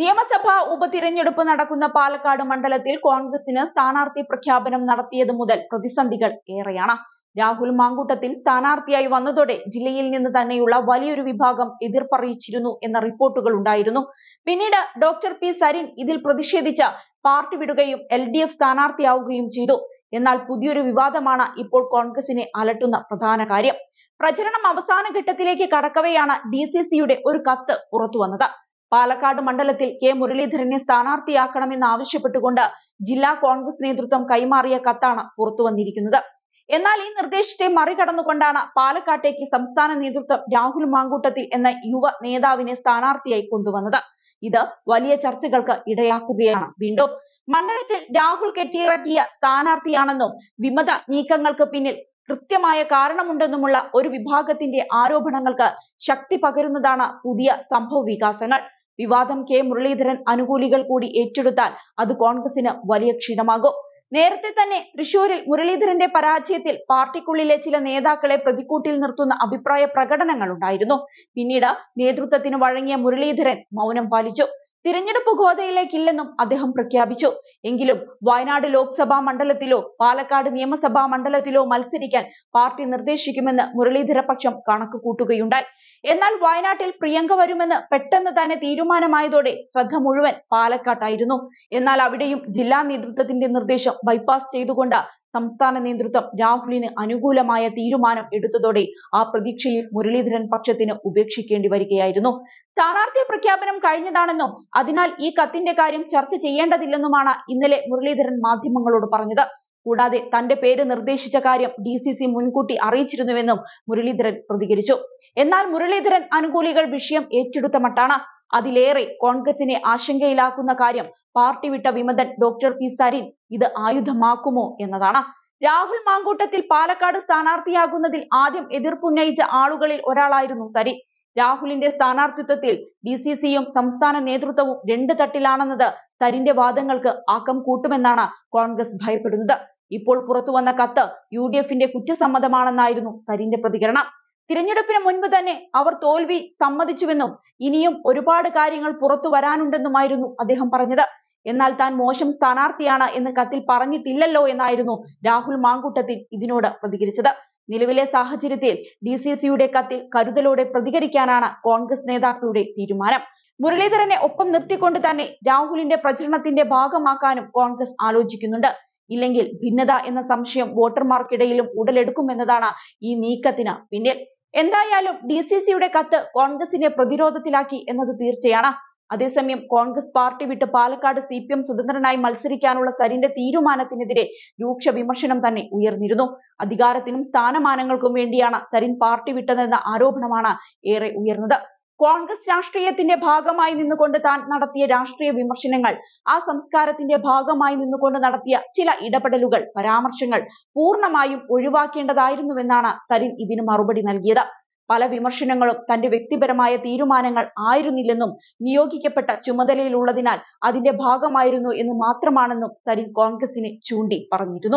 നിയമസഭാ ഉപതിരഞ്ഞെടുപ്പ് നടക്കുന്ന പാലക്കാട് മണ്ഡലത്തിൽ കോൺഗ്രസിന് സ്ഥാനാർത്ഥി പ്രഖ്യാപനം നടത്തിയത് മുതൽ പ്രതിസന്ധികൾ ഏറെയാണ് രാഹുൽ മാങ്കൂട്ടത്തിൽ സ്ഥാനാർത്ഥിയായി വന്നതോടെ ജില്ലയിൽ നിന്ന് തന്നെയുള്ള വലിയൊരു വിഭാഗം എതിർപ്പറിയിച്ചിരുന്നു എന്ന റിപ്പോർട്ടുകൾ ഉണ്ടായിരുന്നു പിന്നീട് ഡോക്ടർ പി സരിൻ ഇതിൽ പ്രതിഷേധിച്ച പാർട്ടി വിടുകയും എൽ ഡി എഫ് സ്ഥാനാർത്ഥിയാവുകയും ചെയ്തു എന്നാൽ പുതിയൊരു വിവാദമാണ് ഇപ്പോൾ കോൺഗ്രസിനെ അലട്ടുന്ന പ്രധാന കാര്യം പ്രചരണം അവസാന ഘട്ടത്തിലേക്ക് കടക്കവെയാണ് ഡി സി സിയുടെ ഒരു കത്ത് പുറത്തു വന്നത് പാലക്കാട് മണ്ഡലത്തിൽ കെ മുരളീധരനെ സ്ഥാനാർത്ഥിയാക്കണമെന്നാവശ്യപ്പെട്ടുകൊണ്ട് ജില്ലാ കോൺഗ്രസ് നേതൃത്വം കൈമാറിയ കത്താണ് പുറത്തുവന്നിരിക്കുന്നത് എന്നാൽ ഈ നിർദ്ദേശത്തെ മറികടന്നുകൊണ്ടാണ് പാലക്കാട്ടേക്ക് സംസ്ഥാന നേതൃത്വം രാഹുൽ മാങ്കൂട്ടത്തിൽ എന്ന യുവ നേതാവിനെ സ്ഥാനാർത്ഥിയായി കൊണ്ടുവന്നത് ഇത് വലിയ ചർച്ചകൾക്ക് ഇടയാക്കുകയാണ് വീണ്ടും മണ്ഡലത്തിൽ രാഹുൽ കെട്ടിയിറക്കിയ സ്ഥാനാർത്ഥിയാണെന്നും വിമത നീക്കങ്ങൾക്ക് പിന്നിൽ കൃത്യമായ കാരണമുണ്ടെന്നുമുള്ള ഒരു വിഭാഗത്തിന്റെ ആരോപണങ്ങൾക്ക് ശക്തി പകരുന്നതാണ് പുതിയ സംഭവ വികാസങ്ങൾ വിവാദം കെ മുരളീധരൻ അനുകൂലികൾ കൂടി ഏറ്റെടുത്താൽ അത് കോൺഗ്രസിന് വലിയ ക്ഷീണമാകും നേരത്തെ തന്നെ തൃശൂരിൽ മുരളീധരന്റെ പരാജയത്തിൽ പാർട്ടിക്കുള്ളിലെ ചില നേതാക്കളെ പ്രതിക്കൂട്ടിൽ നിർത്തുന്ന അഭിപ്രായ പ്രകടനങ്ങൾ ഉണ്ടായിരുന്നു പിന്നീട് നേതൃത്വത്തിന് വഴങ്ങിയ മുരളീധരൻ മൗനം പാലിച്ചു തിരഞ്ഞെടുപ്പ് ഗോതയിലേക്കില്ലെന്നും അദ്ദേഹം പ്രഖ്യാപിച്ചു എങ്കിലും വയനാട് ലോക്സഭാ മണ്ഡലത്തിലോ പാലക്കാട് നിയമസഭാ മണ്ഡലത്തിലോ മത്സരിക്കാൻ പാർട്ടി നിർദ്ദേശിക്കുമെന്ന് മുരളീധര പക്ഷം കണക്ക് കൂട്ടുകയുണ്ടായി എന്നാൽ വയനാട്ടിൽ പ്രിയങ്ക വരുമെന്ന് പെട്ടെന്ന് തന്നെ തീരുമാനമായതോടെ ശ്രദ്ധ മുഴുവൻ പാലക്കാട്ടായിരുന്നു എന്നാൽ അവിടെയും ജില്ലാ നേതൃത്വത്തിന്റെ നിർദ്ദേശം ബൈപ്പാസ് ചെയ്തുകൊണ്ട് സംസ്ഥാന നേതൃത്വം രാഹുലിന് അനുകൂലമായ തീരുമാനം എടുത്തതോടെ ആ പ്രതീക്ഷയിൽ മുരളീധരൻ പക്ഷത്തിന് ഉപേക്ഷിക്കേണ്ടി വരികയായിരുന്നു സ്ഥാനാർത്ഥി പ്രഖ്യാപനം കഴിഞ്ഞതാണെന്നും അതിനാൽ ഈ കത്തിന്റെ കാര്യം ചർച്ച ചെയ്യേണ്ടതില്ലെന്നുമാണ് ഇന്നലെ മുരളീധരൻ മാധ്യമങ്ങളോട് പറഞ്ഞത് കൂടാതെ തന്റെ പേര് നിർദ്ദേശിച്ച കാര്യം ഡി സി സി മുൻകൂട്ടി അറിയിച്ചിരുന്നുവെന്നും മുരളീധരൻ പ്രതികരിച്ചു എന്നാൽ മുരളീധരൻ അനുകൂലികൾ വിഷയം ഏറ്റെടുത്ത മട്ടാണ് അതിലേറെ കോൺഗ്രസിനെ ആശങ്കയിലാക്കുന്ന കാര്യം പാർട്ടി വിട്ട വിമതൻ ഡോക്ടർ പി സരിൻ ഇത് ആയുധമാക്കുമോ എന്നതാണ് രാഹുൽ മാങ്കൂട്ടത്തിൽ പാലക്കാട് സ്ഥാനാർത്ഥിയാകുന്നതിൽ ആദ്യം എതിർപ്പുന്നയിച്ച ആളുകളിൽ ഒരാളായിരുന്നു സരി രാഹുലിന്റെ സ്ഥാനാർത്ഥിത്വത്തിൽ ഡി സി സിയും സംസ്ഥാന നേതൃത്വവും രണ്ട് തട്ടിലാണെന്നത് സരിന്റെ വാദങ്ങൾക്ക് ആക്കം കൂട്ടുമെന്നാണ് കോൺഗ്രസ് ഭയപ്പെടുന്നത് ഇപ്പോൾ പുറത്തുവന്ന കത്ത് യു ഡി എഫിന്റെ കുറ്റസമ്മതമാണെന്നായിരുന്നു സരിന്റെ പ്രതികരണം തിരഞ്ഞെടുപ്പിന് മുൻപ് തന്നെ അവർ തോൽവി സമ്മതിച്ചുവെന്നും ഇനിയും ഒരുപാട് കാര്യങ്ങൾ പുറത്തു വരാനുണ്ടെന്നുമായിരുന്നു അദ്ദേഹം പറഞ്ഞത് എന്നാൽ താൻ മോശം സ്ഥാനാർത്ഥിയാണ് എന്ന് കത്തിൽ പറഞ്ഞിട്ടില്ലല്ലോ എന്നായിരുന്നു രാഹുൽ മാങ്കൂട്ടത്തിൽ ഇതിനോട് പ്രതികരിച്ചത് നിലവിലെ സാഹചര്യത്തിൽ ഡി സി സിയുടെ കത്തിൽ കരുതലോടെ പ്രതികരിക്കാനാണ് കോൺഗ്രസ് നേതാക്കളുടെ തീരുമാനം മുരളീധരനെ ഒപ്പം നിർത്തിക്കൊണ്ട് തന്നെ രാഹുലിന്റെ പ്രചരണത്തിന്റെ ഭാഗമാക്കാനും കോൺഗ്രസ് ആലോചിക്കുന്നുണ്ട് ഇല്ലെങ്കിൽ ഭിന്നത എന്ന സംശയം വോട്ടർമാർക്കിടയിലും ഉടലെടുക്കുമെന്നതാണ് ഈ നീക്കത്തിന് പിന്നിൽ എന്തായാലും ഡി സി സിയുടെ കത്ത് കോൺഗ്രസിനെ പ്രതിരോധത്തിലാക്കി എന്നത് തീർച്ചയാണ് അതേസമയം കോൺഗ്രസ് പാർട്ടി വിട്ട് പാലക്കാട് സി പി എം സ്വതന്ത്രനായി മത്സരിക്കാനുള്ള സരിന്റെ തീരുമാനത്തിനെതിരെ രൂക്ഷ വിമർശനം തന്നെ ഉയർന്നിരുന്നു അധികാരത്തിനും സ്ഥാനമാനങ്ങൾക്കും വേണ്ടിയാണ് സരിൻ പാർട്ടി വിട്ടതെന്ന ആരോപണമാണ് ഏറെ ഉയർന്നത് കോൺഗ്രസ് രാഷ്ട്രീയത്തിന്റെ ഭാഗമായി നിന്നുകൊണ്ട് താൻ നടത്തിയ രാഷ്ട്രീയ വിമർശനങ്ങൾ ആ സംസ്കാരത്തിന്റെ ഭാഗമായി നിന്നുകൊണ്ട് നടത്തിയ ചില ഇടപെടലുകൾ പരാമർശങ്ങൾ പൂർണ്ണമായും ഒഴിവാക്കേണ്ടതായിരുന്നുവെന്നാണ് തരിൻ ഇതിന് മറുപടി നൽകിയത് പല വിമർശനങ്ങളും തന്റെ വ്യക്തിപരമായ തീരുമാനങ്ങൾ ആയിരുന്നില്ലെന്നും നിയോഗിക്കപ്പെട്ട ചുമതലയിലുള്ളതിനാൽ അതിന്റെ ഭാഗമായിരുന്നു എന്ന് മാത്രമാണെന്നും തരിൻ കോൺഗ്രസിനെ ചൂണ്ടി പറഞ്ഞിരുന്നു